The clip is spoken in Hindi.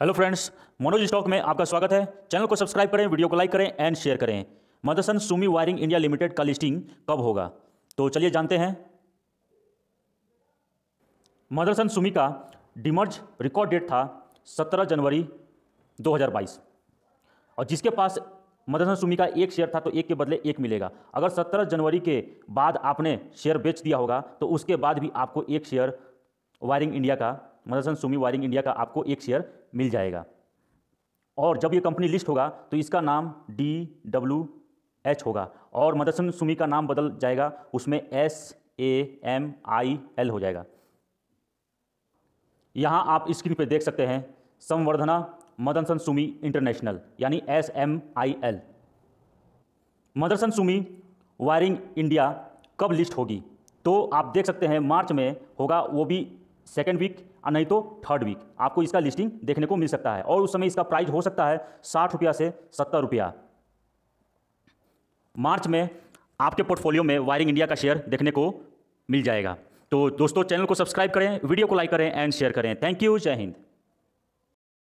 हेलो फ्रेंड्स मनोज स्टॉक में आपका स्वागत है चैनल को सब्सक्राइब करें वीडियो को लाइक करें एंड शेयर करें Motherson Sumi wiring India limited का लिस्टिंग कब होगा तो चलिए जानते हैं मदरसन सुमी का डिमर्ज रिकॉर्ड डेट था 17 जनवरी 2022 और जिसके पास मदरसन सुमी का एक शेयर था तो एक के बदले एक मिलेगा अगर सत्रह जनवरी के बाद आपने शेयर बेच दिया होगा तो उसके बाद भी आपको एक शेयर वायरिंग इंडिया का मदरसन सुमी वायरिंग इंडिया का आपको एक शेयर मिल जाएगा और जब ये कंपनी लिस्ट होगा तो इसका नाम डी डब्ल्यू एच होगा और मदरसन सुमी का नाम बदल जाएगा उसमें S A M I L हो जाएगा यहाँ आप स्क्रीन पर देख सकते हैं संवर्धना मदरसन सुमी इंटरनेशनल यानी S M I L Motherson Sumi wiring India कब लिस्ट होगी तो आप देख सकते हैं मार्च में होगा वो भी सेकेंड वीक और नहीं तो थर्ड वीक आपको इसका लिस्टिंग देखने को मिल सकता है और उस समय इसका प्राइस हो सकता है साठ रुपया से सत्तर रुपया मार्च में आपके पोर्टफोलियो में वायरिंग इंडिया का शेयर देखने को मिल जाएगा तो दोस्तों चैनल को सब्सक्राइब करें वीडियो को लाइक करें एंड शेयर करें थैंक यू जय हिंद